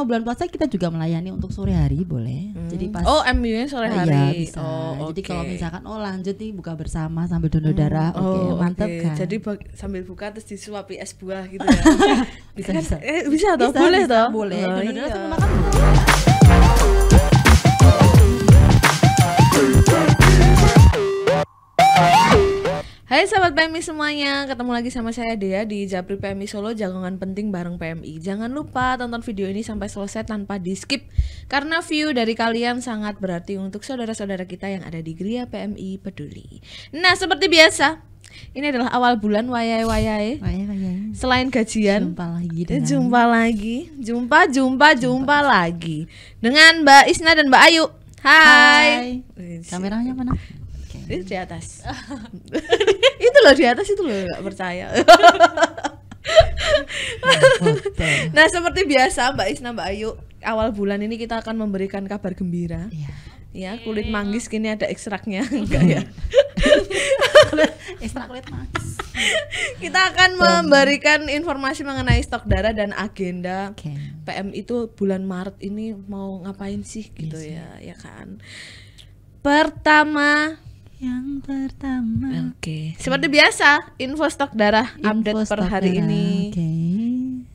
mau bulan puasa kita juga melayani untuk sore hari boleh. Hmm. Jadi pas Oh, MU-nya sore oh, hari. Ya, bisa. Oh, okay. Jadi kalau misalkan oh lanjut nih buka bersama sambil donor hmm. darah, oh, oke, okay, oh, mantep okay. kan. Jadi sambil buka terus disuapi es buah gitu ya. bisa, kan, bisa. Eh, bisa toh? Bisa, boleh bisa, toh? Boleh. Oh, iya. Hai sahabat PMI semuanya, ketemu lagi sama saya Dea di Japri PMI Solo Jagongan Penting bareng PMI. Jangan lupa tonton video ini sampai selesai tanpa di skip karena view dari kalian sangat berarti untuk saudara-saudara kita yang ada di Gria PMI Peduli. Nah seperti biasa, ini adalah awal bulan wayai-wayai. Selain gajian, jumpa lagi, dengan... jumpa lagi, jumpa, jumpa, jumpa, lagi dengan Mbak Isna dan Mbak Ayu. Hai. Hai. Kameranya mana? itu di atas itu loh di atas itu loh nggak percaya nah seperti biasa Mbak Isna Mbak Ayu awal bulan ini kita akan memberikan kabar gembira ya, ya kulit manggis kini ada ekstraknya enggak ya ekstrak kulit manggis kita akan memberikan informasi mengenai stok darah dan agenda okay. PM itu bulan Maret ini mau ngapain sih gitu yes, iya ya ya kan pertama yang pertama. Oke. Okay. Seperti biasa, info stok darah info update stok per hari darah. ini. Oke. Okay.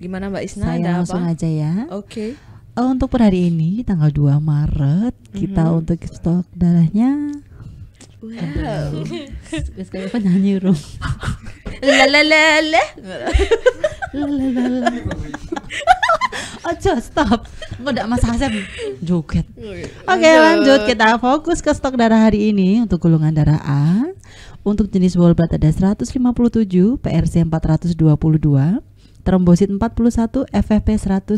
Gimana Mbak Isna Saya ada langsung apa? aja ya. Oke. Okay. Eh, untuk per hari ini tanggal 2 Maret, mm -hmm. kita untuk stok darahnya Wow. Wes apa penyanyi, Rum. La Ojo stop. Aku Mas masalah joget. Oh, iya. Oke, okay, lanjut kita fokus ke stok darah hari ini untuk golongan darah A. Untuk jenis wall blood ada 157, PRC 422, trombosit 41, FFP 111.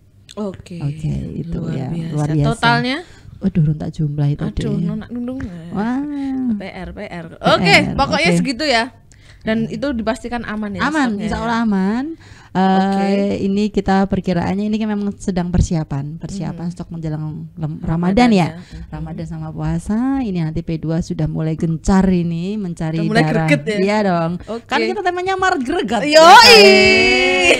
Oke. Okay. Oke, okay, itu luar ya. Biasa. Luar biasa. Totalnya? Waduh, runtak jumlah itu Aduh, deh. nona nundung. Ya. Wah. PR, PR. Oke, okay, pokoknya okay. segitu ya. Dan itu dipastikan aman ya? Aman, insya ya. Allah aman. Uh, eh, okay. Ini kita perkiraannya ini kan memang sedang persiapan, persiapan hmm. stok menjelang Ramadan, ya, ya. Ramadan hmm. sama puasa. Ini nanti P2 sudah mulai gencar ini mencari mulai darah. Greget ya? Iya dong. Okay. Kan kita temanya Maret greget. Ya Yoi.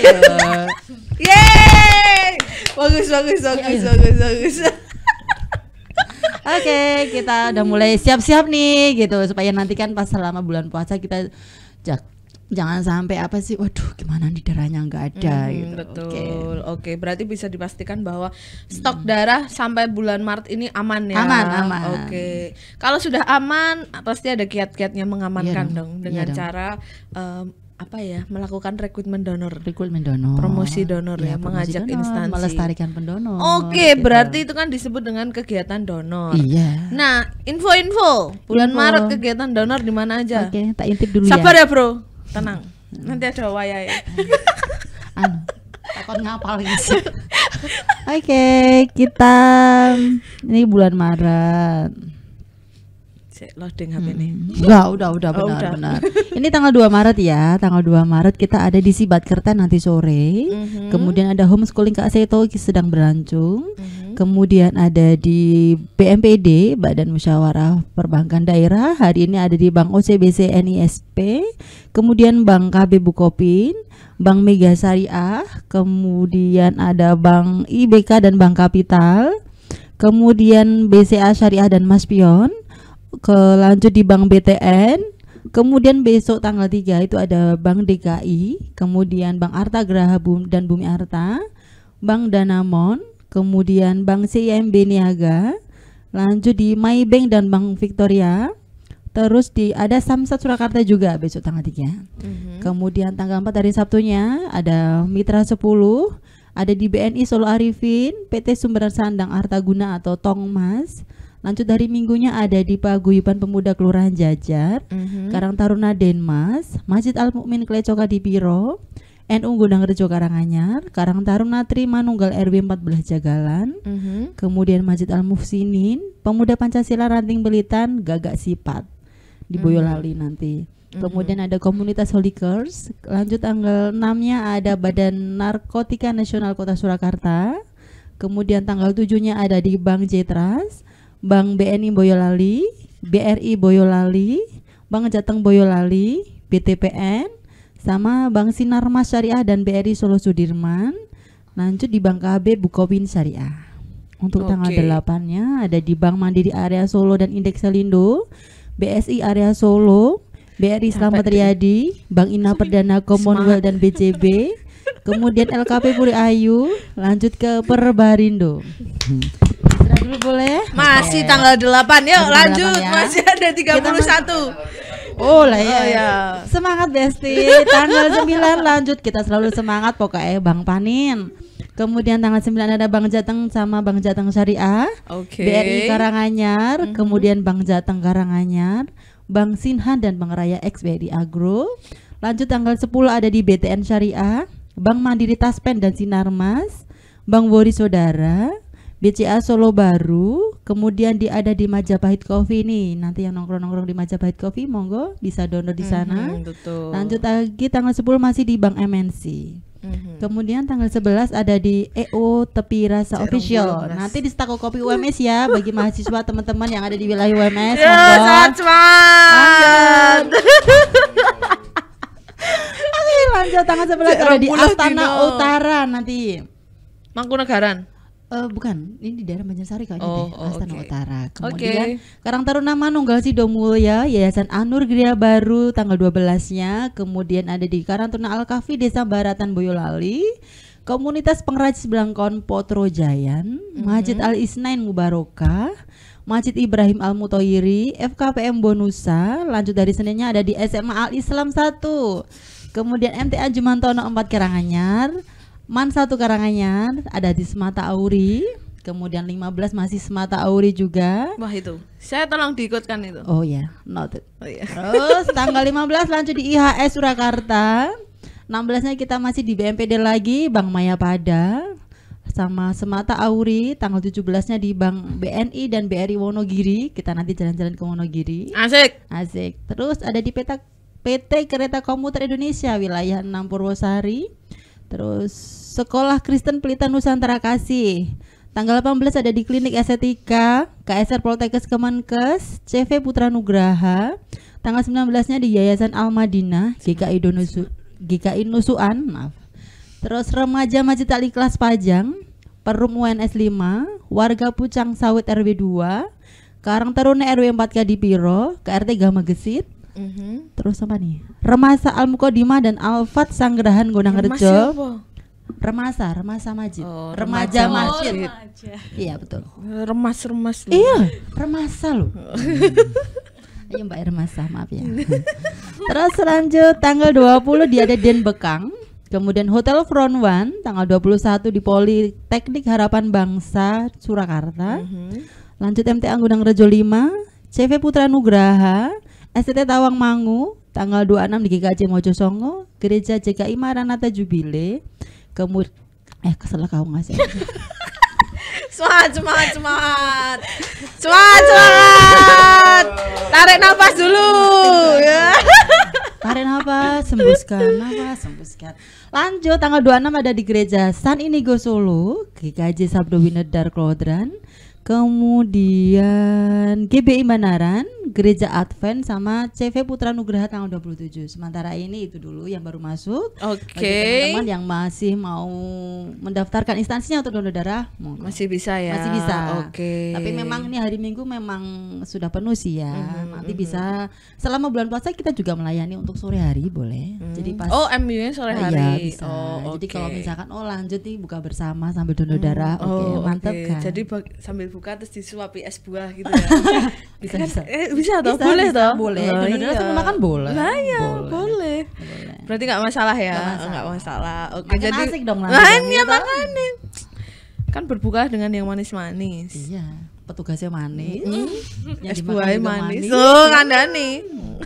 Ya, Yeay! bagus bagus ya, ya. bagus bagus bagus. Oke, kita udah mulai siap-siap nih gitu supaya nanti kan pas selama bulan puasa kita jak jangan sampai apa sih waduh gimana nih darahnya nggak ada hmm, gitu betul oke okay. okay, berarti bisa dipastikan bahwa stok hmm. darah sampai bulan Maret ini aman ya aman aman oke okay. kalau sudah aman pasti ada kiat-kiatnya mengamankan iya dong, dong dengan iya dong. cara um, apa ya melakukan rekrutmen donor rekrutmen donor promosi donor ya, ya promosi mengajak donor, instansi melestarikan pendonor oke okay, gitu. berarti itu kan disebut dengan kegiatan donor iya nah info-info bulan info. Maret kegiatan donor di mana aja oke okay, tak intip dulu ya. sabar ya, ya bro tenang hmm. nanti ada wayai anu takut ngapal Oke, okay, kita ini bulan Maret cek loading HP ini. Hmm. Enggak, udah udah oh, benar oh, udah. benar. Ini tanggal 2 Maret ya. Tanggal 2 Maret kita ada di Sibat Kerta nanti sore. Mm-hmm. Kemudian ada homeschooling Kak Seto sedang berlangsung. Mm-hmm. Kemudian ada di BMPD Badan Musyawarah Perbankan Daerah. Hari ini ada di Bank OCBC NISP. Kemudian Bank KB Bukopin. Bank Mega Syariah, kemudian ada Bank IBK dan Bank Kapital, kemudian BCA Syariah dan Mas Pion, ke lanjut di Bank BTN Kemudian besok tanggal 3 itu ada Bank DKI, kemudian Bank Arta Graha dan Bumi Arta, Bank Danamon, kemudian Bank CIMB Niaga, lanjut di Maybank dan Bank Victoria, terus di ada Samsat Surakarta juga besok tanggal 3. Mm -hmm. Kemudian tanggal 4 hari Sabtunya ada Mitra 10, ada di BNI Solo Arifin, PT Sumber Sandang Artaguna atau Tongmas, Mas, Lanjut dari minggunya ada di Paguyuban Pemuda Kelurahan Jajar, mm-hmm. Karang Taruna Denmas, Masjid Al Mukmin Klecoka di Piro, NU Gunung Rejo Karanganyar, Karang Taruna Tri Manunggal RW 14 Jagalan, mm-hmm. kemudian Masjid Al Mufsinin, Pemuda Pancasila Ranting Belitan, Gagak Sipat di mhm. Boyolali mm-hmm. nanti. Mhm. Kemudian mm -hmm. ada komunitas Holy Holikers. Lanjut tanggal 6 ada Badan Narkotika Nasional Kota Surakarta. Kemudian tanggal 7 ada di Bank Jetras. Bank BNI Boyolali, BRI Boyolali, Bank Jateng Boyolali, BTPN, sama Bank Sinar Mas Syariah dan BRI Solo Sudirman. Lanjut di Bank KB Bukowin Syariah. Untuk tanggal 8-nya ada di Bank Mandiri Area Solo dan Indeks Selindo, BSI Area Solo, BRI Selamat Riyadi, Bank Ina Perdana Commonwealth dan BJB, kemudian LKP Puri Ayu, lanjut ke Perbarindo. Hmm dulu boleh? Masih okay. tanggal 8 Yuk tanggal lanjut 8 ya. Masih ada 31 Oh lah ya, oh, ya. Semangat Besti Tanggal 9 lanjut Kita selalu semangat pokoknya Bang Panin Kemudian tanggal 9 ada Bang Jateng sama Bang Jateng Syariah okay. BRI Karanganyar mm -hmm. Kemudian Bang Jateng Karanganyar Bang sinhan dan Bang Raya X BRI Agro Lanjut tanggal 10 ada di BTN Syariah Bang Mandiri Taspen dan Sinarmas Bang Wori Saudara BCA Solo baru, kemudian di ada di Majapahit Coffee nih. Nanti yang nongkrong-nongkrong di Majapahit Coffee monggo bisa download di sana. Mm, betul. Lanjut lagi tanggal 10 masih di Bank MNC. Mm-hmm. Kemudian tanggal 11 ada di EO Tepi Rasa Cerung Official. Rasa. Nanti di Stako Kopi UMS ya bagi mahasiswa teman-teman yang ada di wilayah UMS. Ya, lanjut tanggal 11 ada di Astana Utara nanti. Mangkunegaran. Uh, bukan, ini di daerah Banjarsari kayaknya oh, deh, okay. Utara. Kemudian okay. Karang Taruna Manunggal Mulya, Yayasan Anur Gria Baru tanggal 12-nya, kemudian ada di Karang Taruna Al-Kafi Desa Baratan Boyolali, Komunitas Pengrajin Belangkon Potrojayan, mm -hmm. Masjid Al-Isnain Mubaroka, Masjid Ibrahim Al Mutoyiri, FKPM Bonusa, lanjut dari Seninnya ada di SMA Al Islam 1. Kemudian MTA Jumantono 4 Karanganyar, Man satu Karanganyar ada di Semata Auri, kemudian 15 masih Semata Auri juga. Wah itu, saya tolong diikutkan itu. Oh ya, yeah. noted. Oh, yeah. Terus tanggal 15 lanjut di IHS Surakarta. 16-nya kita masih di BMPD lagi, Bang Maya Pada sama Semata Auri tanggal 17-nya di Bank BNI dan BRI Wonogiri. Kita nanti jalan-jalan ke Wonogiri. Asik. Asik. Terus ada di PT PT Kereta Komuter Indonesia wilayah 6 Purwosari Terus Sekolah Kristen Pelita Nusantara Kasih. Tanggal 18 ada di Klinik Estetika, KSR Poltekkes Kemenkes, CV Putra Nugraha. Tanggal 19-nya di Yayasan Almadinah, GKI Donusu, GKI Nusuan, maaf. Terus remaja Masjid Taliklas Ikhlas Pajang, Perum UNS 5, warga Pucang Sawit RW 2, Karang Taruna RW 4 Kadipiro, KRT Gama Gesit, hmm Terus apa nih? Remasa Al Mukodima dan Alfat Sanggrahan Rejo. Remasa, remasa masjid. Oh, remaja, remaja masjid. remaja. Iya betul. Remas-remas. Iya, remasa loh. Ayo iya, Mbak remasa, maaf ya. Terus lanjut tanggal 20 dia ada Den Bekang. Kemudian Hotel Front One tanggal 21 di Politeknik Harapan Bangsa Surakarta. Mm -hmm. Lanjut MT Anggunang Rejo 5, CV Putra Nugraha, STT Tawang Mangu tanggal 26 di GKJ Mojosongo Gereja JKI Maranatha Jubile. kemud eh kesalah kau ngasih. semangat, semangat, semangat. Semangat, semangat. Tarik nafas dulu. Ya. Tarik nafas, sembuskan nafas, sembuskan. Lanjut tanggal 26 ada di gereja San Inigo Solo, GKJ Sabdo Winedar Klodran. Kemudian GBI Manaran Gereja Advent sama CV Putra Nugraha tanggal 27. Sementara ini itu dulu yang baru masuk. Oke. Okay. Teman-teman yang masih mau mendaftarkan instansinya untuk donor darah, monggo. masih bisa ya. Masih bisa. Oke. Okay. Tapi memang ini hari Minggu memang sudah penuh sih ya. Mm-hmm, Nanti mhm. bisa selama bulan puasa kita juga melayani untuk sore hari boleh. Mm. Jadi pas Oh, MU-nya sore oh, hari. Ya, bisa. Oh, okay. Jadi kalau misalkan oh lanjut nih buka bersama sambil donor mhm. darah, mm. oke, oh, okay, mantap kan. Jadi sambil dibuka terus disuapi es buah gitu ya. bisa, kan, bisa. Eh, bisa toh, bisa, boleh toh. Boleh. Oh, Benar-benar iya. makan boleh. Nah, boleh. boleh. boleh. Berarti nggak masalah ya? Nggak oh, masalah. Oke, okay, jadi asik dong Makanya iya makanya. Kan berbuka dengan yang manis-manis. Iya. Petugasnya manis. Mm es buahnya manis. manis. So, oh, kandani. Mm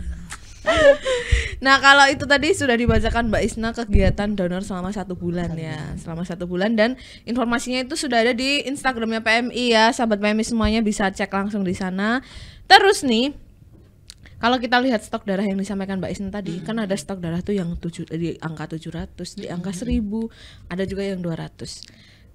nah kalau itu tadi sudah dibacakan Mbak Isna kegiatan donor selama satu bulan ya iya. selama satu bulan dan informasinya itu sudah ada di Instagramnya PMI ya sahabat PMI semuanya bisa cek langsung di sana terus nih kalau kita lihat stok darah yang disampaikan Mbak Isna tadi, hmm. kan ada stok darah tuh yang tujuh, eh, di angka 700, di angka 1000, ada juga yang 200.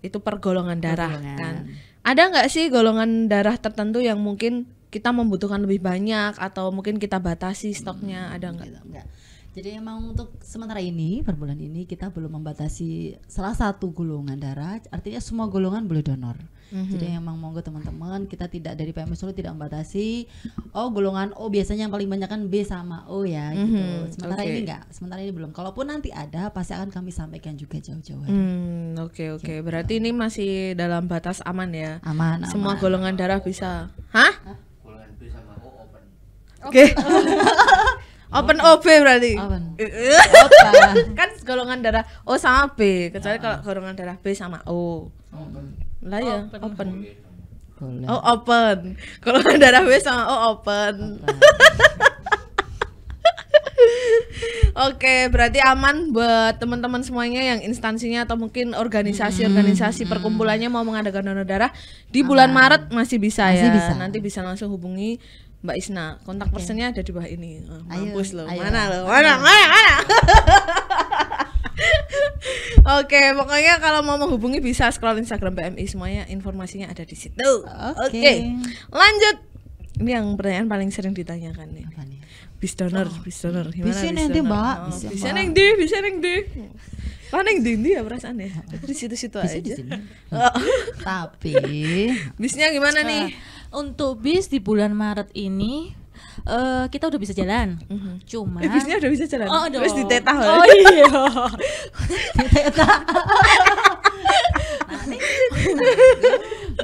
Itu per golongan darah Golongan. kan. Ada nggak sih golongan darah tertentu yang mungkin kita membutuhkan lebih banyak atau mungkin kita batasi hmm, stoknya hmm, ada nggak? Gitu, enggak. Jadi emang untuk sementara ini per bulan ini kita belum membatasi salah satu golongan darah, artinya semua golongan boleh donor. Mm-hmm. Jadi emang monggo teman-teman kita tidak dari PMI Solo tidak membatasi oh golongan O biasanya yang paling banyak kan B sama O ya mm-hmm. gitu. Mhm, sementara okay. ini enggak, sementara ini belum. Kalaupun nanti ada pasti akan kami sampaikan juga jauh-jauh. Hmm, oke oke. Gitu. Berarti ini masih dalam batas aman ya. Aman. Semua aman. golongan darah bisa. Hah? Hah? Oke. Okay. Open OB berarti. Open. kan golongan darah O sama B, kecuali kalau ah. golongan darah B sama O. Open. Lah ya, open. open. Oh, open. kan darah B sama O open. Oke, berarti aman buat teman-teman semuanya yang instansinya atau mungkin organisasi-organisasi perkumpulannya mau mengadakan donor darah di aman. bulan Maret masih bisa masih ya. Bisa. Nanti bisa langsung hubungi Mbak Isna, kontak okay. personnya ada di bawah ini. Oh, mampus ayo, loh. Ayo. Mana lo Mana? Mana? Mana? Oke, okay, pokoknya kalau mau menghubungi bisa scroll Instagram PMI semuanya informasinya ada di situ. Oke. Okay. Okay. Lanjut. Ini yang pertanyaan paling sering ditanyakan nih. Apa nih? Bis donor, oh. bis donor. Gimana bisa neng di, Mbak. Oh, bisa neng di, bisa neng di. paling dindi di ya perasaan ya. Di situ-situ aja. Di sini. Oh. Tapi bisnya gimana nih? Nah, untuk bis di bulan Maret ini uh, kita udah bisa jalan. Mhm. Cuma eh, bisnya udah bisa jalan. Oh, Terus ditetah. Oh iya. ditetah.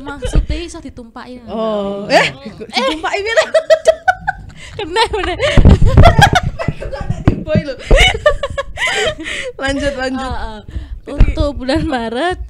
maksudnya iso ditumpai. Oh, eh, eh ditumpakin piye? Kena bener. Boy lo. lanjut lanjut. Uh, uh, untuk bulan Maret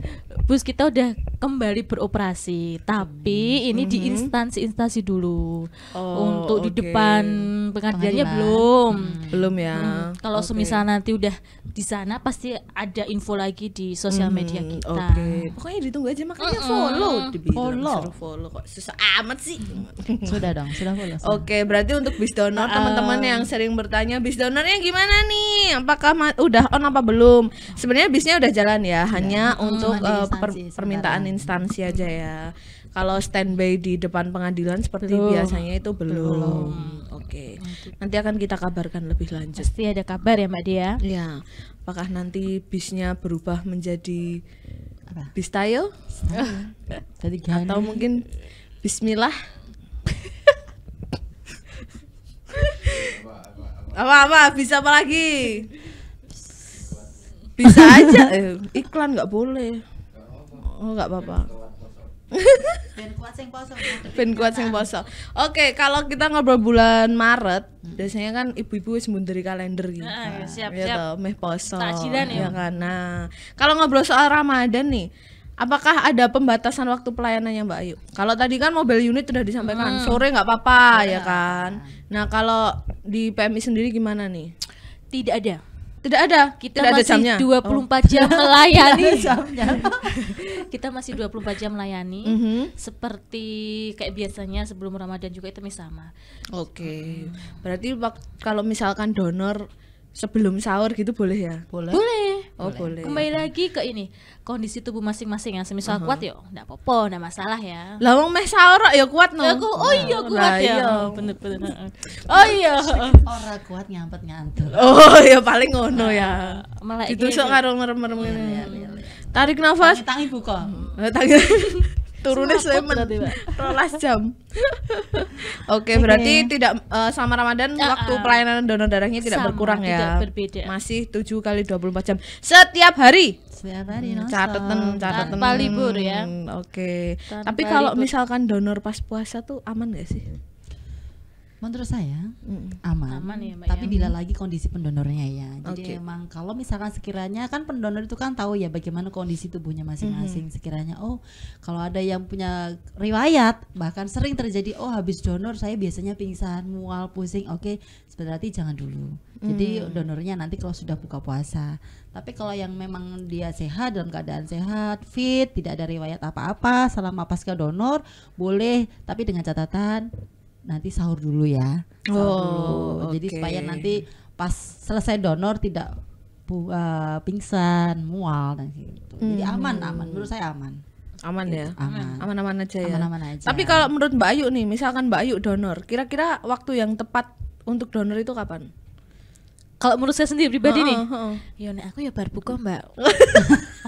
bus kita udah kembali beroperasi, tapi hmm. ini di hmm. instansi-instansi dulu. Oh, Untuk okay. di depan pengadilannya belum. Hmm. Belum ya. Hmm. Kalau okay. semisal nanti udah di sana pasti ada info lagi di sosial hmm, media kita. Okay. Pokoknya ditunggu aja makanya mm follow. Dibilang, follow. follow kok susah amat sih. Mm. sudah dong, sudah follow. Oke, okay, berarti untuk bis donor ah. teman-teman yang sering bertanya bis donornya gimana nih? Apakah udah on apa belum? Sebenarnya bisnya udah jalan ya, hanya ya. untuk uh, per permintaan instansi aja ya. Kalau standby di depan pengadilan seperti belum. biasanya itu belum. belum. Oke. Nanti akan kita kabarkan lebih lanjut. Pasti ada kabar ya Mbak Dia. ya Apakah nanti bisnya berubah menjadi apa? bis tayo? Tadi Atau mungkin bismillah? apa-apa bisa apa lagi? Bisa aja eh, iklan nggak boleh. Oh nggak apa-apa. ben kuat sing poso. Ben kuat sing poso. Oke, kalau kita ngobrol bulan Maret, hmm. biasanya kan ibu-ibu wis mundur kalender gitu. Heeh, ah, iya, nah, siap-siap. Iya ya meh poso. Iya ya. kan. Nah, kalau ngobrol soal Ramadan nih, Apakah ada pembatasan waktu pelayanannya Mbak Ayu? Kalau tadi kan mobil unit sudah disampaikan hmm. sore nggak apa-apa ya kan. Nah kalau di PMI sendiri gimana nih? Tidak ada tidak ada. Kita Tidak masih ada jamnya. 24 oh. jam melayani. jamnya. kita masih 24 jam melayani mm -hmm. seperti kayak biasanya sebelum Ramadan juga itu sama. Oke. Okay. Hmm. Berarti kalau misalkan donor sebelum sahur gitu boleh ya? Boleh. Boleh. Oh boleh. Kembali lagi ke ini kondisi tubuh masing-masing ya. Semisal uh -huh. kuat yo, ndak popo, ndak masalah ya. Lah wong meh saora ya yo kuat no. Aku, oh iya kuat nah, ya. Iya. Oh, bener-bener. Uh-uh. oh iya. Ora kuat nyampet ngantuk. Oh iya paling ngono ya. Ah, itu sok iya, iya. karo merem-merem ngene. Tarik nafas. Tangi, tangi buka. Tangi turunnya Sleman rolas jam oke okay, okay. berarti tidak uh, sama Ramadan uh, uh, waktu ah. pelayanan donor darahnya tidak sama, berkurang ya Masih berbeda. masih tujuh kali 24 jam setiap hari setiap hari hmm, catatan catatan tanpa libur ya oke okay. tapi kalau libur. misalkan donor pas puasa tuh aman gak sih Menurut saya mm. aman, aman ya, tapi ya. bila lagi kondisi pendonornya ya. Jadi okay. emang kalau misalkan sekiranya kan pendonor itu kan tahu ya bagaimana kondisi tubuhnya masing-masing. Mm. Sekiranya oh kalau ada yang punya riwayat bahkan sering terjadi oh habis donor saya biasanya pingsan, mual, pusing. Oke, okay, berarti jangan dulu. Mm. Jadi donornya nanti kalau sudah buka puasa. Tapi kalau yang memang dia sehat dalam keadaan sehat, fit, tidak ada riwayat apa-apa selama pasca donor boleh, tapi dengan catatan nanti sahur dulu ya. Sahur oh, dulu. Okay. Jadi supaya nanti pas selesai donor tidak uh, pingsan, mual dan gitu. Hmm. Jadi aman, aman. Menurut saya aman. Aman gitu. ya. Aman. Aman-aman aja ya. Aman-aman aja. Tapi kalau menurut Mbak Ayu nih, misalkan Mbak Ayu donor, kira-kira waktu yang tepat untuk donor itu kapan? kalau menurut saya sendiri pribadi nih, uh, ya nek aku ya bar buka mbak.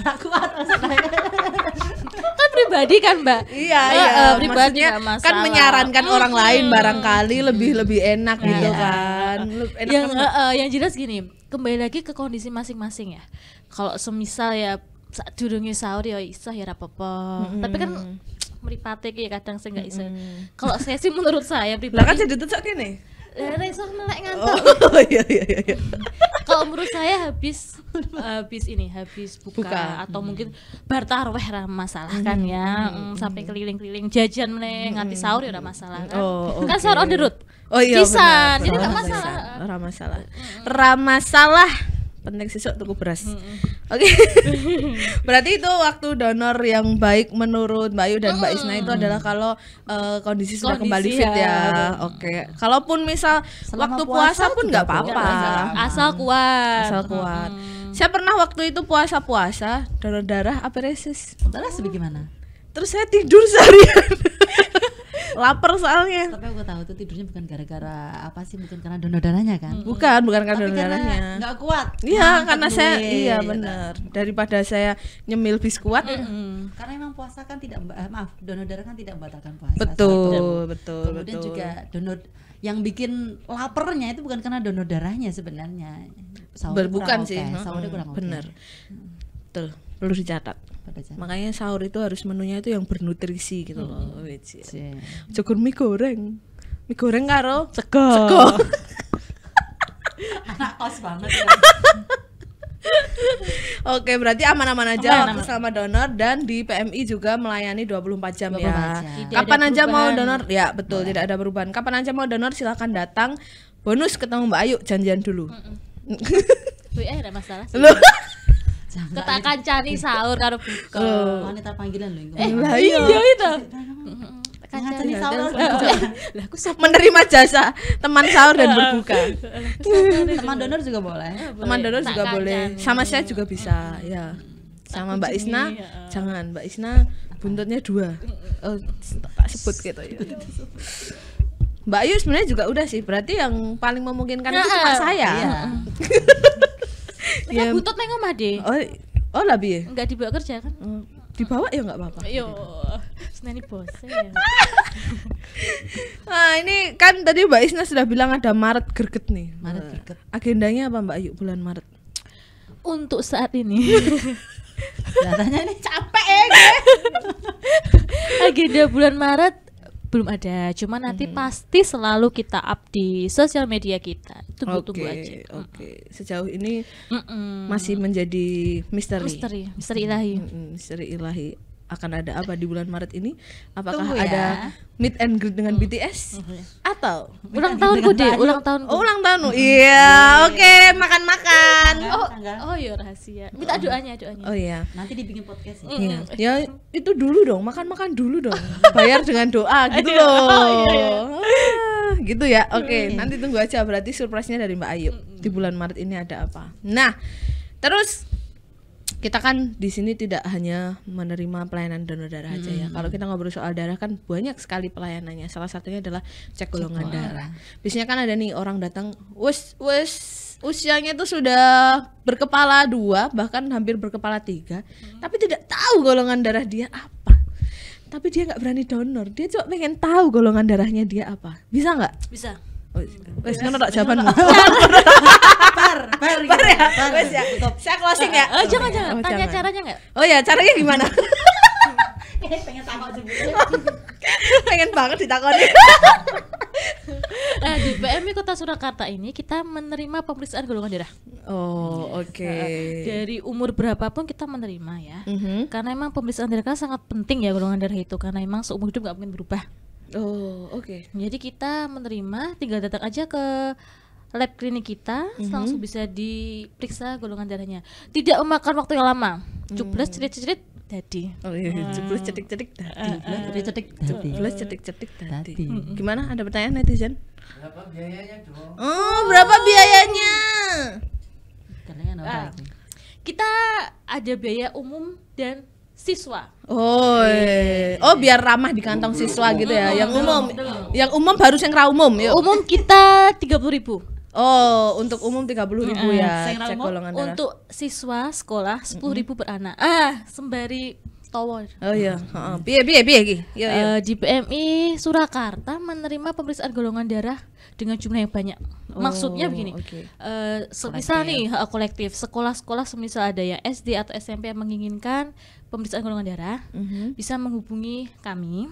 Aku kan pribadi kan mbak. Iya uh, iya. Eh, pribadi Maksudnya kan menyarankan orang lain barangkali lebih lebih enak iya. gitu kan. yang kan, eh, yang jelas gini, kembali lagi ke kondisi masing-masing ya. Kalau semisal ya saat durungnya sahur ya isah ya apa-apa. Tapi kan meripatik ya kadang saya nggak iso. Kalau saya sih menurut saya pribadi. Lah kan jadi tetek kene. Oh. Reza melek ngantuk. Oh, oh iya, iya iya iya. Kalau menurut saya habis habis ini habis buka, buka. atau hmm. mungkin bar weh ra masalah kan ya. Hmm. Sampai keliling-keliling jajan meneh oh, hmm. nganti sahur ya ora masalah kan. Oh, okay. Kan sahur on the road. Oh iya. Bisa, jadi enggak masalah. Ora masalah. Ra masalah. Hmm, hmm penting sih tuku beras. Oke. Okay. Berarti itu waktu donor yang baik menurut Mbak Ayu dan Mbak Isna itu adalah kalau uh, kondisi sudah kembali fit ya. ya. Oke. Okay. Kalaupun misal Selama waktu puasa, puasa pun nggak apa-apa. Asal kuat. Asal kuat. Hmm. Saya pernah waktu itu puasa-puasa donor darah apresis. Darah sebagaimana? Terus saya tidur seharian. lapar soalnya tapi aku tahu tuh tidurnya bukan gara-gara apa sih bukan karena donor darahnya kan bukan bukan karena donor darahnya Gak kuat iya nah, karena saya gitu iya kan. benar daripada saya nyemil bis kuat mm -hmm. karena emang puasa kan tidak eh, maaf donor darah kan tidak membatalkan puasa betul satu. betul kemudian betul. juga donor yang bikin lapernya itu bukan karena donor darahnya sebenarnya sahur bukan okay. sih sahurnya kurang okay. bener betul perlu dicatat pada Makanya sahur itu harus menunya itu yang bernutrisi gitu loh. Hmm. Yeah. Ya. Iya. Cukur mie goreng. Mie goreng karo sego. Sego. Anak kos banget. Ya. Oke, berarti aman-aman aja aman, aman. sama donor dan di PMI juga melayani 24 jam 24 ya. Jam. Kapan aja mau donor? Ya, betul, Boleh. tidak ada perubahan. Kapan aja mau donor silahkan datang. Bonus ketemu Mbak Ayu janjian dulu. Mm -mm. masalah. Sih kita akan cari sahur karo buka oh, wanita panggilan lho eh iya, iya, iya, iya itu kan cari ya, sahur lah aku menerima jasa teman sahur dan berbuka teman donor juga boleh teman donor juga boleh sama saya juga bisa ya sama Mbak Isna ya. jangan Mbak Isna buntutnya dua oh, tak sebut gitu ya Mbak Ayu sebenarnya juga udah sih berarti yang paling memungkinkan itu cuma saya ya. butut nang omah, Dik. Oh, oh lah piye? Enggak dibawa kerja kan? Mm. Dibawa ya enggak apa-apa. Yo, iya. seneni bos. Ya. nah, ini kan tadi Mbak Isna sudah bilang ada Maret gerget nih. Maret eh, gerget. Agendanya apa Mbak Ayu bulan Maret? Untuk saat ini. Datanya nih capek ya. Agenda bulan Maret belum ada cuma nanti -hmm. pasti selalu kita up di sosial media kita tunggu tunggu aja oke okay. sejauh ini mm -mm. masih menjadi misteri misteri misteri ilahi mm -mm. misteri ilahi akan ada apa di bulan Maret ini? Apakah ya. ada meet and greet dengan hmm. BTS atau ulang tahunku deh, ulang tahun. Oh, ulang tahun. Hmm. Iya, iya, oke, makan-makan. Oh, oh iya rahasia. Minta hmm. doanya, doanya. Oh iya. Nanti dibikin podcast ya. Iya. Hmm. Ya itu dulu dong, makan-makan dulu dong. Bayar dengan doa gitu oh, loh. Iya, iya. Ah, gitu ya. Oke, nanti tunggu aja berarti surprise-nya dari Mbak Ayu. Di bulan Maret ini ada apa? Nah, terus kita kan di sini tidak hanya menerima pelayanan donor darah aja ya. Hmm. Kalau kita ngobrol soal darah kan banyak sekali pelayanannya. Salah satunya adalah cek golongan cek darah. Biasanya kan ada nih orang datang, wes wes usianya itu sudah berkepala dua bahkan hampir berkepala tiga, hmm. tapi tidak tahu golongan darah dia apa tapi dia nggak berani donor dia cuma pengen tahu golongan darahnya dia apa bisa nggak bisa Wes ngono tak jawaban. Bar, bar, bar iya. ya. Wes ya. Saya closing ya. Oh, jangan ya. jangan. Oh, Tanya caranya enggak? Oh ya, caranya gimana? pengen takut sebenarnya. pengen banget ditakoni. nah, di PMI Kota Surakarta ini kita menerima pemeriksaan golongan darah. Oh, oke. Okay. Dari umur berapapun kita menerima ya. Mm -hmm. Karena emang pemeriksaan darah kan sangat penting ya golongan darah itu karena emang seumur hidup nggak mungkin berubah. Oh, oke. Okay. Jadi kita menerima tinggal datang aja ke lab klinik kita mm-hmm. langsung bisa diperiksa golongan darahnya. Tidak memakan waktu yang lama. Cuplas, mm. cerit-cerit tadi. Oh iya, hmm. jadi. cetik-cetik tadi. Cuples cetik-cetik cetik-cetik tadi. Gimana? Ada pertanyaan netizen? Berapa biayanya, dong? Oh, berapa biayanya? Ah. Kita ada biaya umum dan siswa. Oh, oh biar ramah di kantong siswa gitu ya. Yang umum, yang umum baru yang ra umum. Yuk. Umum kita tiga puluh ribu. Oh, untuk umum tiga puluh ribu ya. Cek golongan darah. Untuk siswa sekolah sepuluh ribu per anak. Ah, sembari tower. Oh iya, heeh. biar biar piye iya, iya. Eh, di PMI Surakarta menerima pemeriksaan golongan darah dengan jumlah yang banyak. Oh, Maksudnya begini. Okay. Uh, eh, semisal nih eh, kolektif sekolah-sekolah semisal ada yang SD atau SMP yang menginginkan pemeriksaan golongan darah mm-hmm. bisa menghubungi kami.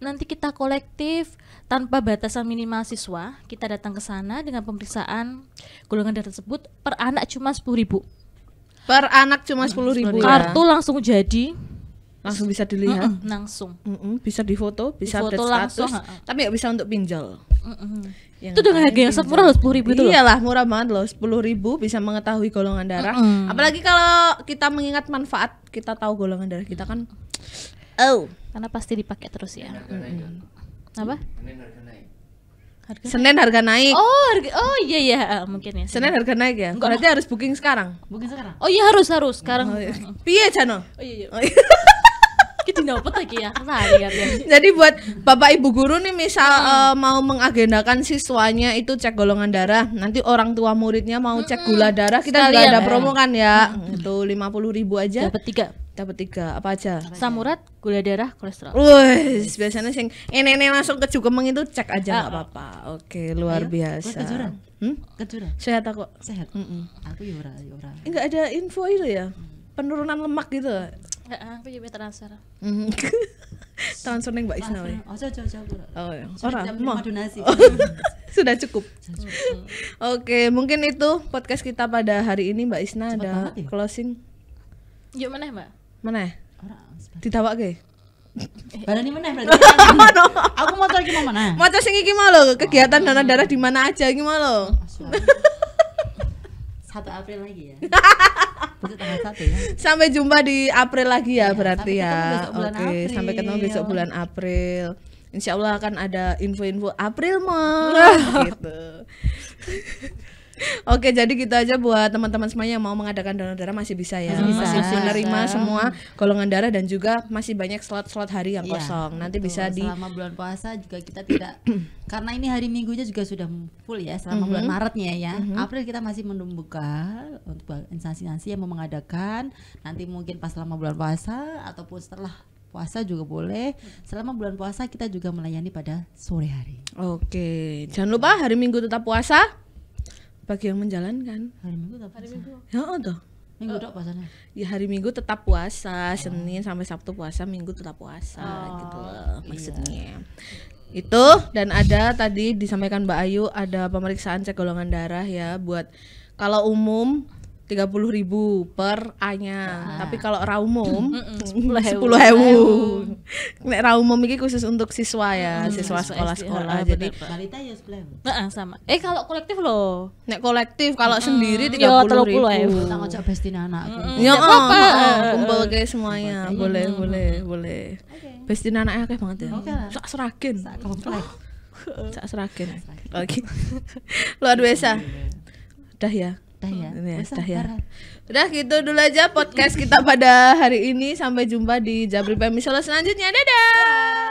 Nanti kita kolektif tanpa batasan minimal siswa, kita datang ke sana dengan pemeriksaan golongan darah tersebut per anak cuma sepuluh ribu. Per anak cuma nah, sepuluh Ribu. Ya? Kartu langsung jadi langsung bisa dilihat mm -mm, langsung mm -mm, bisa difoto bisa di update status langsung, tapi nggak bisa untuk pinjol itu dengan harga yang sangat murah loh sepuluh ribu itu iyalah murah banget loh sepuluh ribu bisa mengetahui golongan darah mm -hmm. apalagi kalau kita mengingat manfaat kita tahu golongan darah kita kan oh karena pasti dipakai terus ya harga naik. apa harga naik. Senin harga naik. Oh, harga, oh iya iya eh, mungkin ya. Senin, harga naik ya. Enggak. Berarti harus booking sekarang. Booking sekarang. Oh iya harus harus sekarang. Oh, iya. Piye channel Oh iya iya. Oh, iya. Ki lagi ya. ya Jadi buat Bapak Ibu guru nih misal hmm. uh, mau mengagendakan siswanya itu cek golongan darah, nanti orang tua muridnya mau cek hmm. gula darah, kita nggak ada promo kan ya. Hmm. Itu 50 ribu aja. Dapat tiga dapat tiga apa aja samurat gula darah kolesterol Woi, biasanya sing ini langsung ke cukemeng itu cek aja nggak ah. apa-apa oke luar ayo, biasa hmm? kejuran sehat aku sehat mm -mm. aku yura ya yura ya enggak ada info itu ya hmm. penurunan lemak gitu aku juga transfer. Mm-hmm. transfer neng Mbak Isna. Oh, jauh jauh Oh, iya. Sudah cukup. Oke, mungkin itu podcast kita pada hari ini Mbak Isna Cepet ada banget, ya? closing. Yuk mana Mbak? Mana? Ora, Barang Barani eh, mana berarti. Aku mau tahu gimana mana? Mau sing iki mau lo kegiatan dana darah di mana aja gimana mau oh, satu April lagi ya. Ya? Sampai jumpa di April lagi ya, iya, ya berarti ya. Oke, okay. sampai ketemu besok bulan April. Insya Allah akan ada info-info April mah gitu. Oke, jadi gitu aja buat teman-teman semuanya yang mau mengadakan donor darah masih bisa ya. Masih, bisa. masih bisa. menerima semua golongan darah dan juga masih banyak slot-slot hari yang iya, kosong. Ya, Nanti bisa di selama bulan puasa juga kita tidak karena ini hari Minggunya juga sudah full ya selama mm -hmm. bulan Maretnya ya. Mm -hmm. April kita masih membuka untuk instansi-instansi yang mau mengadakan. Nanti mungkin pas selama bulan puasa ataupun setelah puasa juga boleh. Selama bulan puasa kita juga melayani pada sore hari. Oke, jangan lupa hari Minggu tetap puasa bagi yang menjalankan hari minggu tak hari minggu ya oh toh minggu uh, puasanya ya hari minggu tetap puasa oh. senin sampai sabtu puasa minggu tetap puasa oh, gitu loh iya. maksudnya iya. itu dan ada tadi disampaikan mbak Ayu ada pemeriksaan cek golongan darah ya buat kalau umum tiga puluh ribu per a-nya. Nah. Tapi kalau raumum sepuluh hewu. Nek raumum ini khusus untuk siswa ya, hmm, siswa sekolah-sekolah. Jadi balita ya sepuluh sama. Eh kalau kolektif lo Nek kolektif kalau hmm. sendiri tiga puluh ribu. Kita ngajak bestin anak Ya apa? Kumpul guys semuanya. Boleh, boleh, boleh. Bestin anaknya guys banget ya. Sak seragen. Sak serakin Sak Lagi. Luar biasa. dah ya. Udah ya. ya ya. Udah gitu dulu aja podcast kita pada hari ini. Sampai jumpa di Jabri Pemisola selanjutnya. Dadah. Bye.